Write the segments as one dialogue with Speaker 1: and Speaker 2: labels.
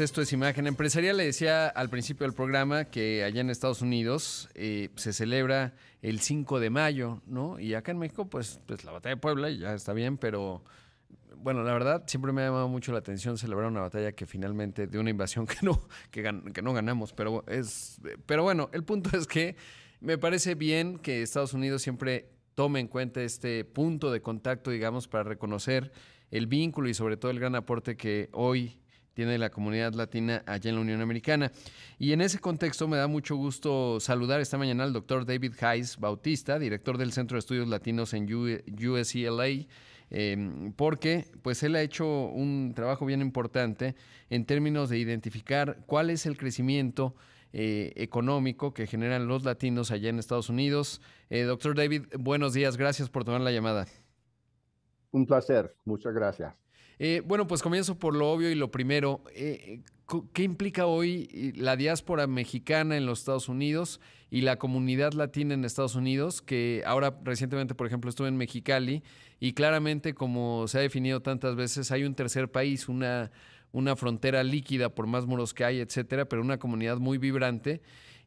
Speaker 1: esto es Imagen Empresarial. Le decía al principio del programa que allá en Estados Unidos eh, se celebra el 5 de mayo, ¿no? Y acá en México, pues, pues la batalla de Puebla, y ya está bien, pero bueno, la verdad, siempre me ha llamado mucho la atención celebrar una batalla que finalmente, de una invasión que no, que, que no ganamos, pero, es, pero bueno, el punto es que me parece bien que Estados Unidos siempre tome en cuenta este punto de contacto, digamos, para reconocer el vínculo y sobre todo el gran aporte que hoy tiene la comunidad latina allá en la Unión Americana. Y en ese contexto me da mucho gusto saludar esta mañana al doctor David Hayes Bautista, director del Centro de Estudios Latinos en USCLA, em, porque pues él ha hecho un trabajo bien importante en términos de identificar cuál es el crecimiento eh, económico que generan los latinos allá en Estados Unidos. Eh, doctor David, buenos días, gracias por tomar la llamada.
Speaker 2: Un placer, muchas gracias.
Speaker 1: Eh, bueno, pues comienzo por lo obvio y lo primero. Eh, ¿Qué implica hoy eh, la diáspora mexicana en los Estados Unidos y la comunidad latina en Estados Unidos? Que ahora recientemente, por ejemplo, estuve en Mexicali y claramente, como se ha definido tantas veces, hay un tercer país, una, una frontera líquida por más muros que hay, etcétera, pero una comunidad muy vibrante.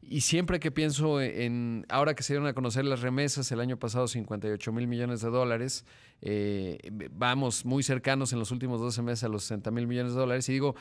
Speaker 1: Y siempre que pienso en, ahora que se dieron a conocer las remesas, el año pasado 58 mil millones de dólares, eh, vamos muy cercanos en los últimos 12 meses a los 60 mil millones de dólares, y digo,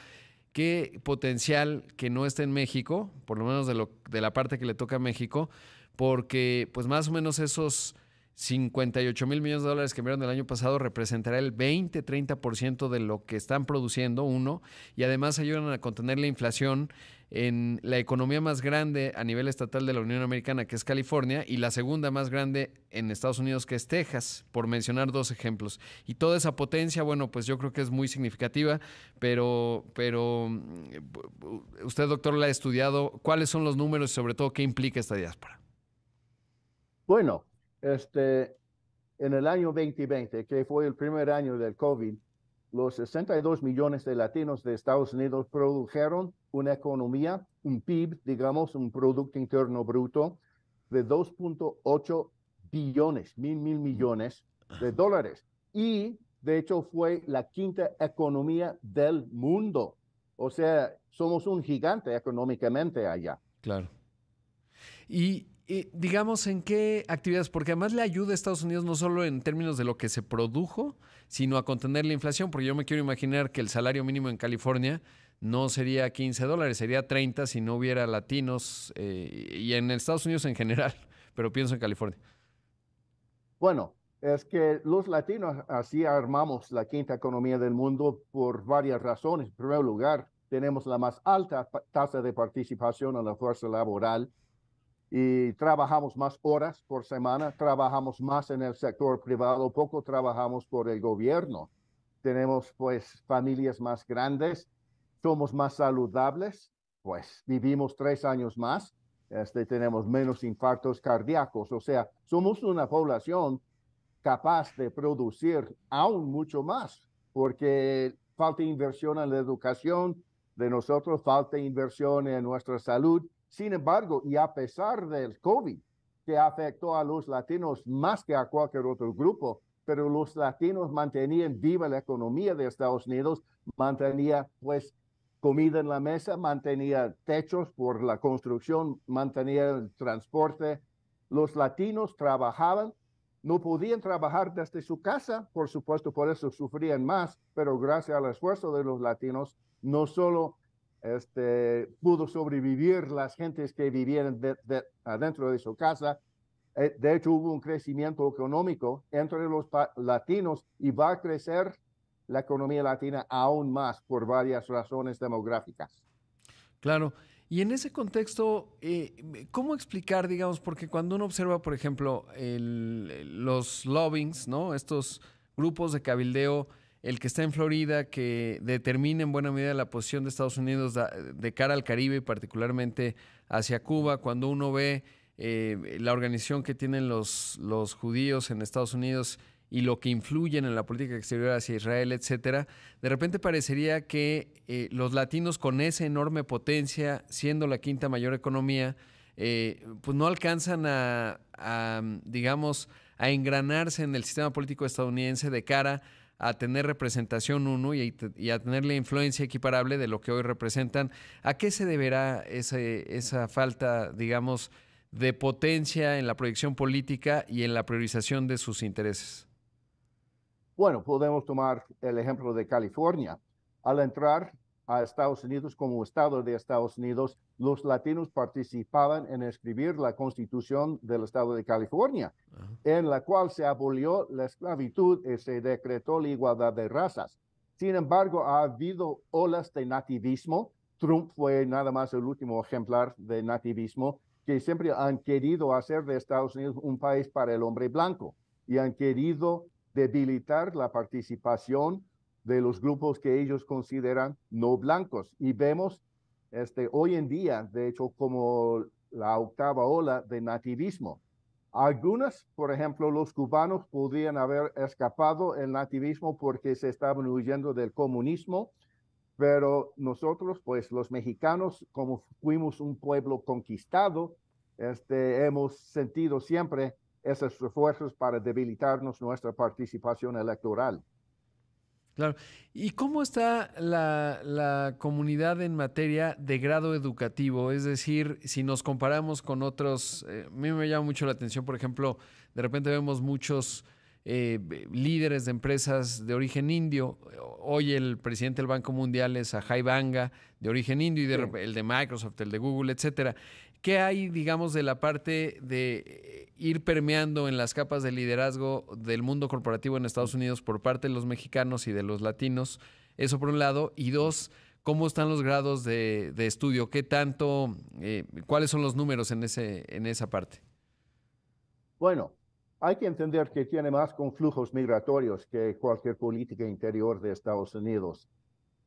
Speaker 1: qué potencial que no esté en México, por lo menos de, lo, de la parte que le toca a México, porque pues más o menos esos 58 mil millones de dólares que vieron el año pasado representará el 20-30% de lo que están produciendo, uno, y además ayudan a contener la inflación en la economía más grande a nivel estatal de la Unión Americana, que es California, y la segunda más grande en Estados Unidos, que es Texas, por mencionar dos ejemplos. Y toda esa potencia, bueno, pues yo creo que es muy significativa, pero, pero mm, usted, doctor, la ha estudiado. ¿Cuáles son los números y sobre todo qué implica esta diáspora?
Speaker 2: Bueno, este, en el año 2020, que fue el primer año del COVID, los 62 millones de latinos de Estados Unidos produjeron una economía, un PIB, digamos, un Producto Interno Bruto, de 2.8 billones, mil, mil millones de dólares. Y de hecho fue la quinta economía del mundo. O sea, somos un gigante económicamente allá. Claro. Y, y
Speaker 1: digamos, ¿en qué actividades? Porque además le ayuda a Estados Unidos no solo en términos de lo que se produjo, sino a contener la inflación, porque yo me quiero imaginar que el salario mínimo en California no sería 15 dólares, sería 30 si no hubiera latinos eh, y en Estados Unidos en general, pero pienso en California.
Speaker 2: Bueno, es que los latinos así armamos la quinta economía del mundo por varias razones. En primer lugar, tenemos la más alta tasa de participación en la fuerza laboral y trabajamos más horas por semana, trabajamos más en el sector privado, poco trabajamos por el gobierno. Tenemos pues familias más grandes, somos más saludables, pues vivimos tres años más, este, tenemos menos infartos cardíacos, o sea, somos una población capaz de producir aún mucho más, porque falta inversión en la educación de nosotros, falta inversión en nuestra salud, sin embargo, y a pesar del COVID, que afectó a los latinos más que a cualquier otro grupo, pero los latinos mantenían viva la economía de Estados Unidos, mantenía pues comida en la mesa, mantenía techos por la construcción, mantenía el transporte. Los latinos trabajaban, no podían trabajar desde su casa, por supuesto, por eso sufrían más, pero gracias al esfuerzo de los latinos, no solo este, pudo sobrevivir las gentes que vivían dentro de, adentro de su casa. Eh, de hecho, hubo un crecimiento económico entre los latinos y va a crecer la economía latina aún más por varias razones demográficas.
Speaker 1: Claro. Y en ese contexto, eh, ¿cómo explicar, digamos, porque cuando uno observa, por ejemplo, los lobbings, ¿no? Estos grupos de cabildeo el que está en Florida, que determina en buena medida la posición de Estados Unidos de cara al Caribe y particularmente hacia Cuba, cuando uno ve eh, la organización que tienen los, los judíos en Estados Unidos y lo que influyen en la política exterior hacia Israel, etcétera, de repente parecería que eh, los latinos con esa enorme potencia, siendo la quinta mayor economía, eh, pues no alcanzan a, a, digamos, a engranarse en el sistema político estadounidense de cara a a tener representación uno y, a tener la influencia equiparable de lo que hoy representan. ¿A qué se deberá esa falta, digamos, de potencia en la proyección política y en la priorización de sus intereses?
Speaker 2: Bueno, podemos tomar el ejemplo de California. Al entrar a Estados Unidos como Estado de Estados Unidos, los latinos participaban en escribir la Constitución del Estado de California, en la cual se abolió la esclavitud y se decretó la igualdad de razas. Sin embargo, ha habido olas de nativismo. Trump fue nada más el último ejemplar de nativismo que siempre han querido hacer de Estados Unidos un país para el hombre blanco y han querido debilitar la participación de los grupos que ellos consideran no blancos. Y vemos este, hoy en día, de hecho, como la octava ola de nativismo. Algunas, por ejemplo, los cubanos podrían haber escapado el nativismo porque se estaban huyendo del comunismo, pero nosotros, pues los mexicanos, como fuimos un pueblo conquistado, este, hemos sentido siempre esos esfuerzos para debilitarnos nuestra participación electoral.
Speaker 1: Claro. ¿Y cómo está la, comunidad en materia de grado educativo? Es decir, si nos comparamos con otros, eh, a mí me llama mucho la atención, por ejemplo, de repente vemos muchos eh, líderes de empresas de origen indio. Hoy el presidente del Banco Mundial es Ajay Banga, de origen indio, y el de Microsoft, el de Google, etcétera. ¿Qué hay, digamos, de la parte de ir permeando en las capas de liderazgo del mundo corporativo en Estados Unidos por parte de los mexicanos y de los latinos? Eso por un lado. Y dos, ¿cómo están los grados de, estudio? ¿Qué tanto, eh, cuáles son los números en, ese, en esa parte?
Speaker 2: Bueno, hay que entender que tiene más conflujos migratorios que cualquier política interior de Estados Unidos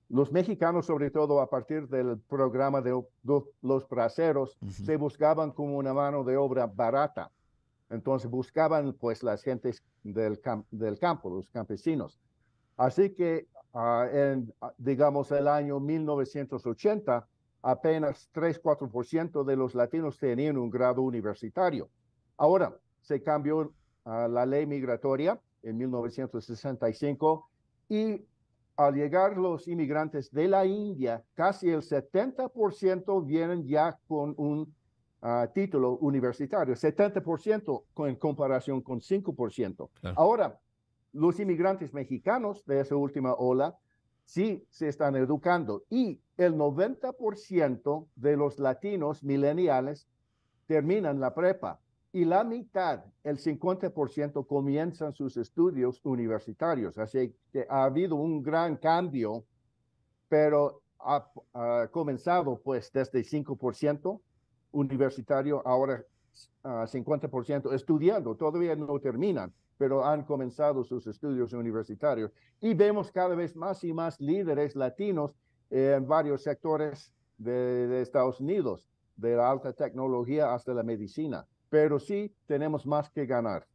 Speaker 2: los mexicanos, sobre todo a partir del programa de, los braceros, se buscaban como una mano de obra barata. Entonces buscaban pues las gentes del, campo, los campesinos. Así que ah, en, ah, digamos, el año 1980, apenas 3-4% de los latinos tenían un grado universitario. Ahora, se cambió ah, la ley migratoria en 1965 y al llegar los inmigrantes de la India, casi el 70% vienen ya con un ah, título universitario, 70% en comparación con 5%. Ahora, los inmigrantes mexicanos de esa última ola sí se están educando y el 90% de los latinos mileniales terminan la prepa y la mitad, el 50%, comienzan sus estudios universitarios. Así que ha habido un gran cambio, pero ha, comenzado pues desde 5% universitario, ahora uh, ah, 50% estudiando, todavía no terminan, pero han comenzado sus estudios universitarios. Y vemos cada vez más y más líderes latinos en varios sectores de, de Estados Unidos, de la alta tecnología hasta la medicina pero sí tenemos más que ganar.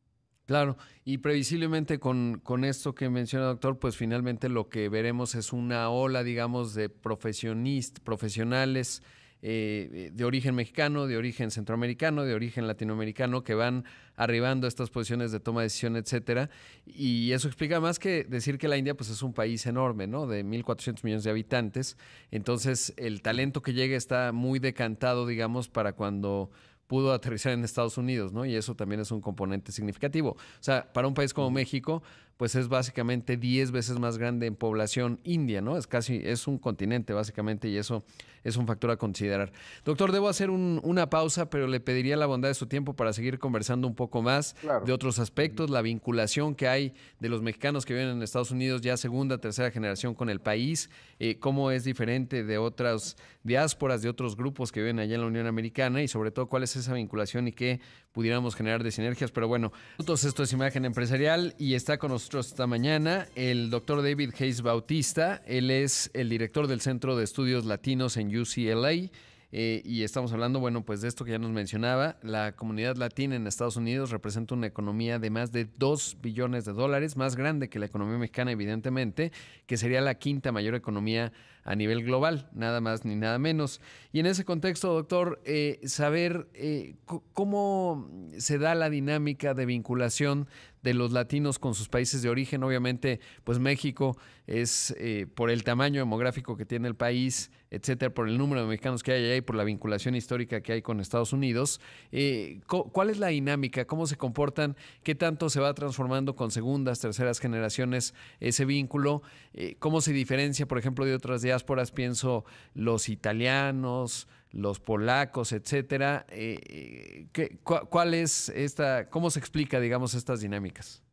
Speaker 1: Claro, y previsiblemente con, esto que menciona doctor, pues finalmente lo que veremos es una ola, digamos, de profesionistas, profesionales eh, de origen mexicano, de origen centroamericano, de origen latinoamericano, que van arribando a estas posiciones de toma de decisión, etcétera. Y eso explica más que decir que la India pues, es un país enorme, ¿no? De 1.400 millones de habitantes. Entonces, el talento que llega está muy decantado, digamos, para cuando pudo aterrizar en Estados Unidos, ¿no? Y eso también es un componente significativo. O sea, para un país como México, pues es básicamente 10 veces más grande en población india, ¿no? Es casi, es un continente básicamente y eso es un factor a considerar. Doctor, debo hacer una pausa, pero le pediría la bondad de su tiempo para seguir conversando un poco más de otros aspectos, la vinculación que hay de los mexicanos que viven en Estados Unidos ya segunda, tercera generación con el país, eh, cómo es diferente de otras diásporas, de otros grupos que viven allá en la Unión Americana y sobre todo cuál es esa vinculación y qué pudiéramos generar de sinergias. Pero bueno, esto es Imagen Empresarial y está con nosotros esta mañana el doctor David Hayes Bautista. Él es el director del Centro de Estudios Latinos en UCLA. Eh, y estamos hablando, bueno, pues de esto que ya nos mencionaba, la comunidad latina en Estados Unidos representa una economía de más de 2 billones de dólares, más grande que la economía mexicana, evidentemente, que sería la quinta mayor economía a nivel global, nada más ni nada menos. Y en ese contexto, doctor, eh, saber eh, cómo se da la dinámica de vinculación de los latinos con sus países de origen. Obviamente, pues México es eh, por el tamaño demográfico que tiene el país, etcétera, por el número de mexicanos que hay allá y por la vinculación histórica que hay con Estados Unidos. Eh, ¿Cuál es la dinámica? ¿Cómo se comportan? ¿Qué tanto se va transformando con segundas, terceras generaciones ese vínculo? Eh, ¿Cómo se diferencia, por ejemplo, de otras diásporas? Pienso los italianos, los polacos, etcétera. Eh, ¿Cuál es esta, cómo se explica, digamos, estas dinámicas?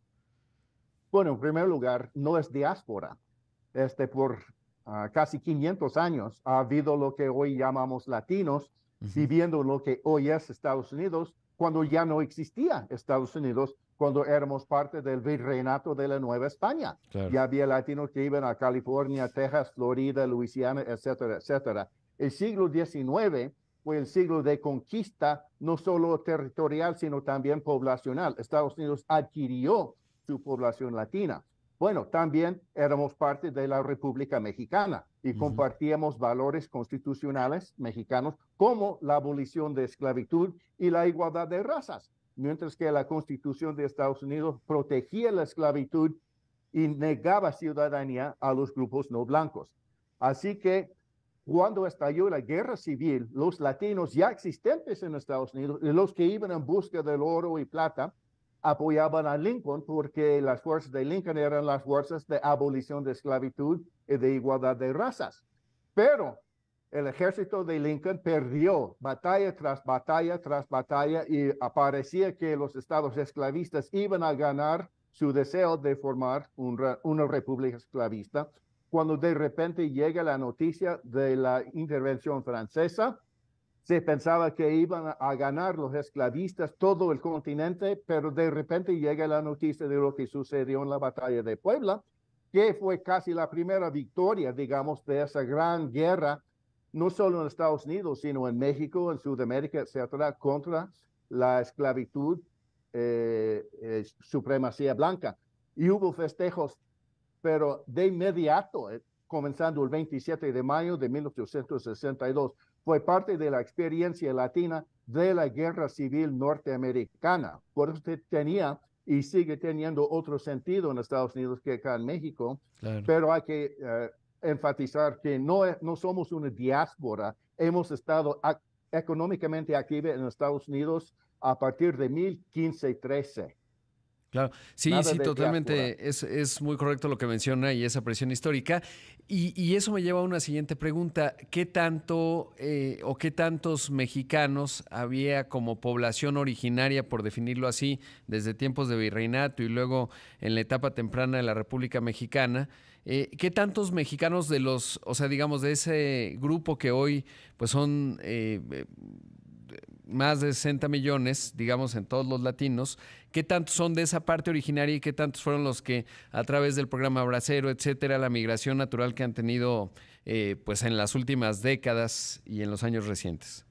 Speaker 2: Bueno, en primer lugar, no es diáspora. Este, por ah, casi 500 años ha habido lo que hoy llamamos latinos viviendo lo que hoy es Estados Unidos, cuando ya no existía Estados Unidos, cuando éramos parte del virreinato de la Nueva España. Ya había latinos que iban a California, Texas, Florida, Luisiana, etcétera, etcétera. El siglo XIX fue el siglo de conquista, no solo territorial, sino también poblacional. Estados Unidos adquirió su población latina. Bueno, también éramos parte de la República Mexicana y compartíamos valores constitucionales mexicanos como la abolición de esclavitud y la igualdad de razas, mientras que la Constitución de Estados Unidos protegía la esclavitud y negaba ciudadanía a los grupos no blancos. Así que cuando estalló la guerra civil, los latinos ya existentes en Estados Unidos los que iban en busca del oro y plata apoyaban a Lincoln porque las fuerzas de Lincoln eran las fuerzas de abolición de esclavitud y de igualdad de razas. Pero el ejército de Lincoln perdió batalla tras batalla tras batalla y aparecía que los estados esclavistas iban a ganar su deseo de formar una república esclavista cuando de repente llega la noticia de la intervención francesa. Se pensaba que iban a ganar los esclavistas todo el continente, pero de repente llega la noticia de lo que sucedió en la batalla de Puebla, que fue casi la primera victoria, digamos, de esa gran guerra, no solo en Estados Unidos, sino en México, en Sudamérica, etcétera, contra la esclavitud, eh, eh, supremacía blanca. Y hubo festejos pero de inmediato, eh, comenzando el 27 de mayo de 1862, fue parte de la experiencia latina de la guerra civil norteamericana. Por eso tenía y sigue teniendo otro sentido en Estados Unidos que acá en México, pero hay que eh, enfatizar que no, no somos una diáspora, hemos estado económicamente activos en Estados Unidos a partir de 1513.
Speaker 1: Claro, sí, sí, totalmente. Es, muy correcto lo que menciona y esa presión histórica. Y, y eso me lleva a una siguiente pregunta. ¿Qué tanto eh, o qué tantos mexicanos había como población originaria, por definirlo así, desde tiempos de virreinato y luego en la etapa temprana de la República Mexicana? Eh, ¿Qué tantos mexicanos de los, o sea, digamos, de ese grupo que hoy pues son... Eh, más de 60 millones, digamos, en todos los latinos, ¿qué tantos son de esa parte originaria y qué tantos fueron los que a través del programa Bracero, etcétera, la migración natural que han tenido eh, pues en las últimas décadas y en los años recientes?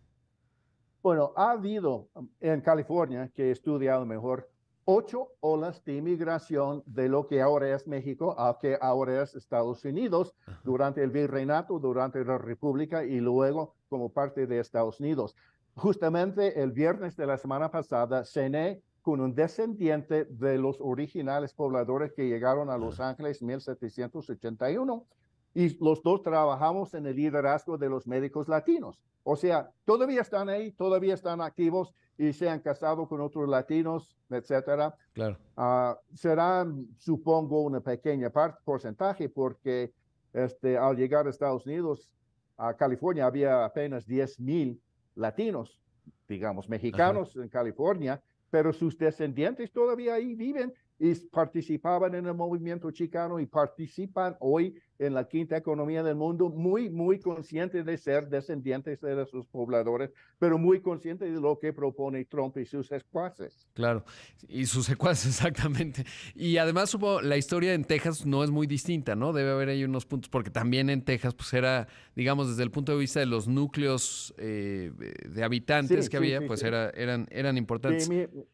Speaker 2: Bueno, ha habido um, en California, que he estudiado mejor, ocho olas de inmigración de lo que ahora es México a que ahora es Estados Unidos durante el virreinato, durante la República y luego como parte de Estados Unidos justamente el viernes de la semana pasada cené con un descendiente de los originales pobladores que llegaron a Los Ángeles en 1781 y los dos trabajamos en el liderazgo de los médicos latinos. O sea, todavía están ahí, todavía están activos y se han casado con otros latinos, etcétera. Claro. Ah, será, supongo, una pequeña parte, porcentaje, porque este, al llegar a Estados Unidos, a California había apenas 10 mil latinos, digamos, mexicanos en California, pero sus descendientes todavía ahí viven y participaban en el movimiento chicano y participan hoy en la quinta economía del mundo, muy, muy conscientes de ser descendientes de sus pobladores, pero muy conscientes de lo que propone Trump y sus secuaces.
Speaker 1: Claro, y sus secuaces, exactamente. Y además la historia en Texas no es muy distinta, ¿no? Debe haber ahí unos puntos, porque también en Texas, pues era, digamos, desde el punto de vista de los núcleos eh, de habitantes que había, pues era, eran, eran importantes.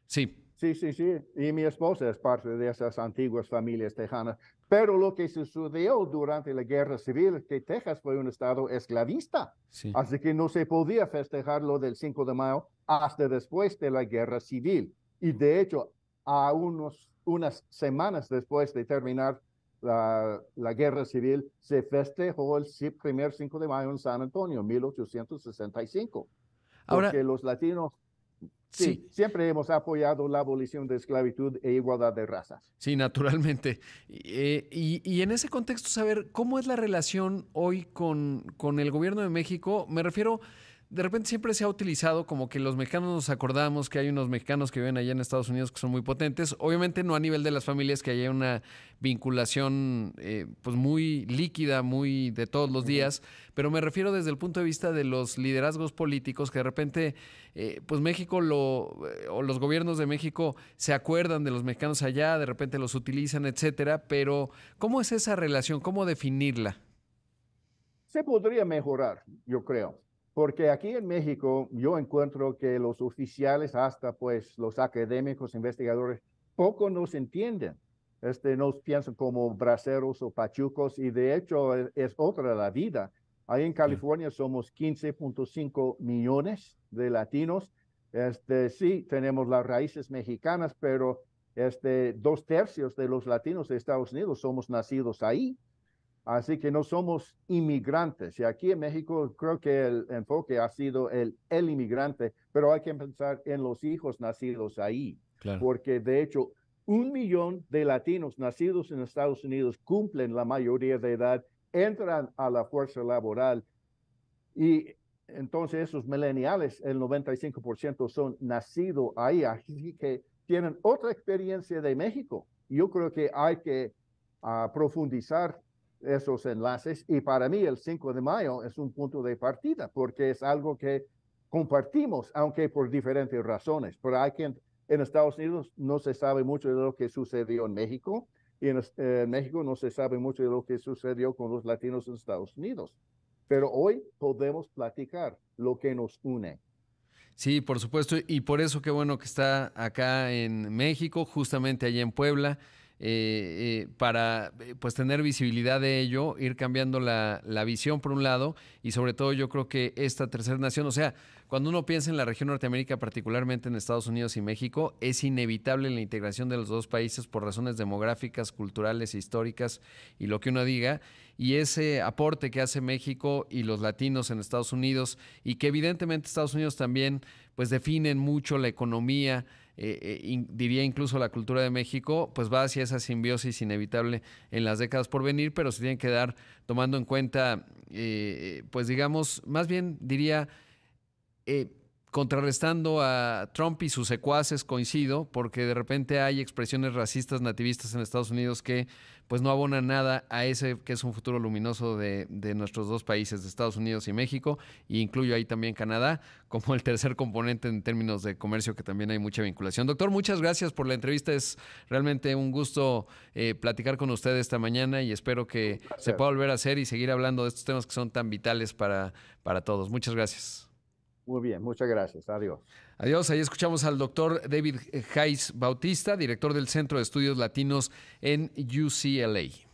Speaker 1: sí.
Speaker 2: Sí, sí, sí. Y mi esposa es parte de esas antiguas familias tejanas. Pero lo que sucedió durante la guerra civil, que Texas fue un estado esclavista. Así que no se podía festejar lo del 5 de mayo hasta después de la guerra civil. Y de hecho, a unos, unas semanas después de terminar la, la guerra civil, se festejó el primer 5 de mayo en San Antonio, 1865. Ahora, porque los latinos Sí, siempre hemos apoyado la abolición de esclavitud e igualdad de razas.
Speaker 1: Sí, naturalmente. Eh, y, en ese contexto, saber cómo es la relación hoy con, con el gobierno de México, me refiero de repente siempre se ha utilizado como que los mexicanos nos acordamos que hay unos mexicanos que viven allá en Estados Unidos que son muy potentes. Obviamente no a nivel de las familias, que haya una vinculación eh, pues muy líquida, muy de todos los días, pero me refiero desde el punto de vista de los liderazgos políticos que de repente eh, pues México lo, eh, o los gobiernos de México se acuerdan de los mexicanos allá, de repente los utilizan, etcétera, pero ¿cómo es esa relación? ¿Cómo definirla?
Speaker 2: Se podría mejorar, yo creo. Porque aquí en México yo encuentro que los oficiales, hasta pues los académicos, investigadores, poco nos entienden. Este, nos piensan como braceros o pachucos y de hecho es, es otra la vida. Ahí en California somos 15.5 millones de latinos. Este, sí, tenemos las raíces mexicanas, pero este, dos tercios de los latinos de Estados Unidos somos nacidos ahí. Así que no somos inmigrantes. Y aquí en México creo que el enfoque ha sido el, el inmigrante, pero hay que pensar en los hijos nacidos ahí. Porque de hecho, un millón de latinos nacidos en Estados Unidos cumplen la mayoría de edad, entran a la fuerza laboral y entonces esos millennials el 95% son nacidos ahí, así que tienen otra experiencia de México. Yo creo que hay que ah, profundizar esos enlaces y para mí el 5 de mayo es un punto de partida porque es algo que compartimos, aunque por diferentes razones. Pero hay quien, en Estados Unidos no se sabe mucho de lo que sucedió en México y en, eh, en México no se sabe mucho de lo que sucedió con los latinos en Estados Unidos. Pero hoy podemos platicar lo que nos une.
Speaker 1: Sí, por supuesto. Y por eso qué bueno que está acá en México, justamente allá en Puebla. Eh, eh, para eh, pues tener visibilidad de ello, ir cambiando la, visión por un lado y sobre todo yo creo que esta tercera nación, o sea, cuando uno piensa en la región Norteamérica, particularmente en Estados Unidos y México, es inevitable la integración de los dos países por razones demográficas, culturales, históricas y lo que uno diga. Y ese aporte que hace México y los latinos en Estados Unidos y que evidentemente Estados Unidos también pues definen mucho la economía, eh, eh diría incluso la cultura de México, pues va hacia esa simbiosis inevitable en las décadas por venir, pero se tiene que dar tomando en cuenta, eh, pues digamos, más bien diría, eh, contrarrestando a Trump y sus secuaces, coincido, porque de repente hay expresiones racistas nativistas en Estados Unidos que pues no abonan nada a ese que es un futuro luminoso de, nuestros dos países, de Estados Unidos y México, e incluyo ahí también Canadá, como el tercer componente en términos de comercio, que también hay mucha vinculación. Doctor, muchas gracias por la entrevista, es realmente un gusto eh, platicar con usted esta mañana y espero que se pueda volver a hacer y seguir hablando de estos temas que son tan vitales para, para todos. Muchas gracias.
Speaker 2: Muy bien, muchas gracias. Adiós.
Speaker 1: Adiós. Ahí escuchamos al doctor David Hayes Bautista, director del Centro de Estudios Latinos en UCLA.